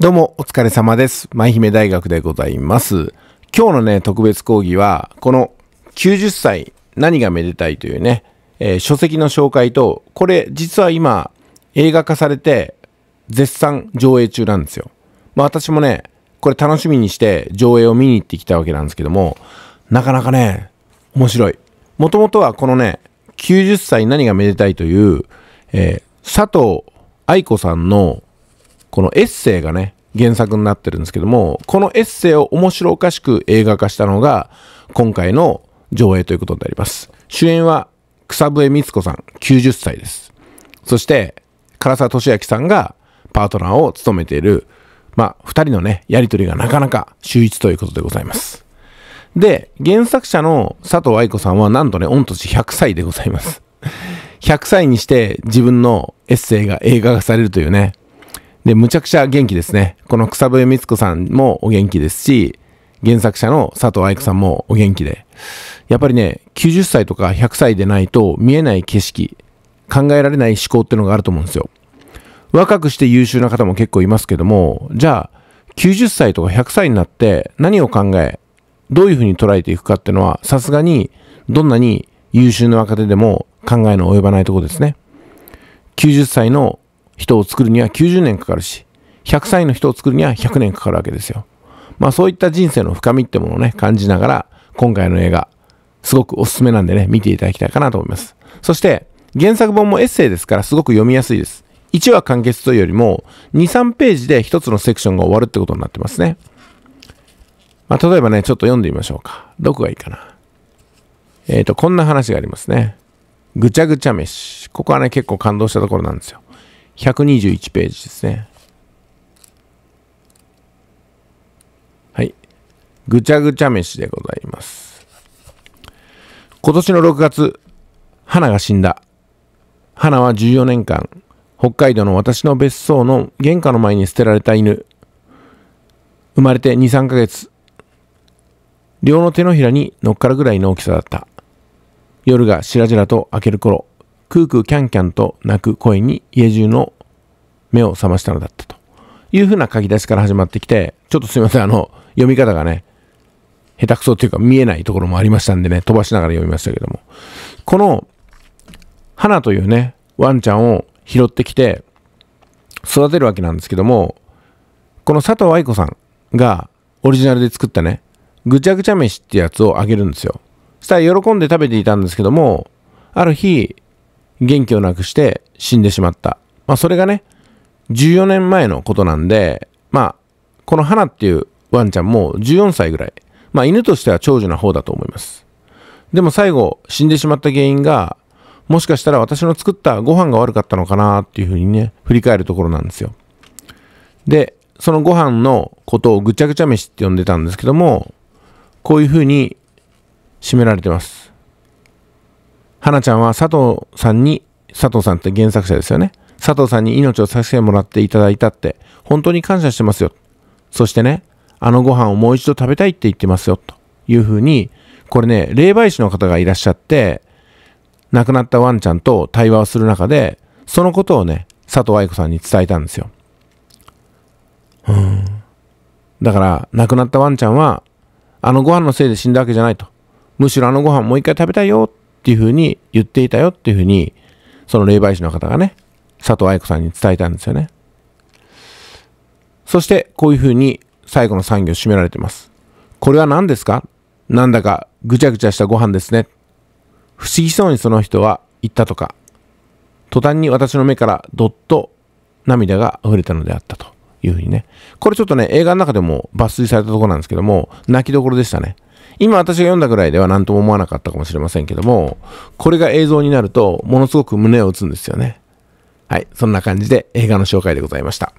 どうも、お疲れ様です。舞姫大学でございます。今日のね、特別講義は、この90歳何がめでたいというね、えー、書籍の紹介と、これ実は今、映画化されて、絶賛上映中なんですよ。まあ私もね、これ楽しみにして上映を見に行ってきたわけなんですけども、なかなかね、面白い。もともとはこのね、90歳何がめでたいという、えー、佐藤愛子さんのこのエッセイがね、原作になってるんですけども、このエッセイを面白おかしく映画化したのが、今回の上映ということになります。主演は草笛光子さん、90歳です。そして、唐沢俊明さんがパートナーを務めている、まあ、二人のね、やりとりがなかなか秀逸ということでございます。で、原作者の佐藤愛子さんはなんとね、御年100歳でございます。100歳にして自分のエッセイが映画化されるというね、で、むちゃくちゃ元気ですね。この草笛光子さんもお元気ですし、原作者の佐藤愛子さんもお元気で。やっぱりね、90歳とか100歳でないと見えない景色、考えられない思考っていうのがあると思うんですよ。若くして優秀な方も結構いますけども、じゃあ、90歳とか100歳になって何を考え、どういうふうに捉えていくかっていうのは、さすがにどんなに優秀な若手でも考えの及ばないところですね。90歳の人を作るには90年かかるし、100歳の人を作るには100年かかるわけですよ。まあそういった人生の深みってものをね、感じながら、今回の映画、すごくおすすめなんでね、見ていただきたいかなと思います。そして、原作本もエッセイですからすごく読みやすいです。1話完結というよりも、2、3ページで1つのセクションが終わるってことになってますね。まあ、例えばね、ちょっと読んでみましょうか。どこがいいかな。えっ、ー、と、こんな話がありますね。ぐちゃぐちゃ飯。ここはね、結構感動したところなんですよ。121ページですね。はい。ぐちゃぐちゃ飯でございます。今年の6月、花が死んだ。花は14年間、北海道の私の別荘の玄関の前に捨てられた犬。生まれて2、3ヶ月。両の手のひらに乗っかるぐらいの大きさだった。夜がしらじらと明ける頃、クークーキャンキャンと鳴く声に家中の目を覚ましたのだったというふうな書き出しから始まってきて、ちょっとすいません、あの、読み方がね、下手くそっていうか見えないところもありましたんでね、飛ばしながら読みましたけども。この、花というね、ワンちゃんを拾ってきて、育てるわけなんですけども、この佐藤愛子さんがオリジナルで作ったね、ぐちゃぐちゃ飯ってやつをあげるんですよ。そしたら喜んで食べていたんですけども、ある日、元気をなくして死んでしまった。まあそれがね、14年前のことなんで、まあ、この花っていうワンちゃんも14歳ぐらい。まあ、犬としては長寿な方だと思います。でも最後、死んでしまった原因が、もしかしたら私の作ったご飯が悪かったのかなっていうふうにね、振り返るところなんですよ。で、そのご飯のことをぐちゃぐちゃ飯って呼んでたんですけども、こういうふうに締められてます。花ちゃんは佐藤さんに、佐藤さんって原作者ですよね。佐藤さんに命をさせてもらっていただいたって、本当に感謝してますよ。そしてね、あのご飯をもう一度食べたいって言ってますよ、というふうに、これね、霊媒師の方がいらっしゃって、亡くなったワンちゃんと対話をする中で、そのことをね、佐藤愛子さんに伝えたんですよ。うん。だから、亡くなったワンちゃんは、あのご飯のせいで死んだわけじゃないと。むしろあのご飯もう一回食べたいよっていうふうに言っていたよっていうふうに、その霊媒師の方がね、佐藤愛子さんに伝えたんですよね。そしてこういうふうに最後の産業を締められてます。これは何ですかなんだかぐちゃぐちゃしたご飯ですね。不思議そうにその人は言ったとか、途端に私の目からどっと涙が溢れたのであったというふうにね。これちょっとね、映画の中でも抜粋されたところなんですけども、泣きどころでしたね。今私が読んだぐらいでは何とも思わなかったかもしれませんけども、これが映像になるとものすごく胸を打つんですよね。はい、そんな感じで映画の紹介でございました。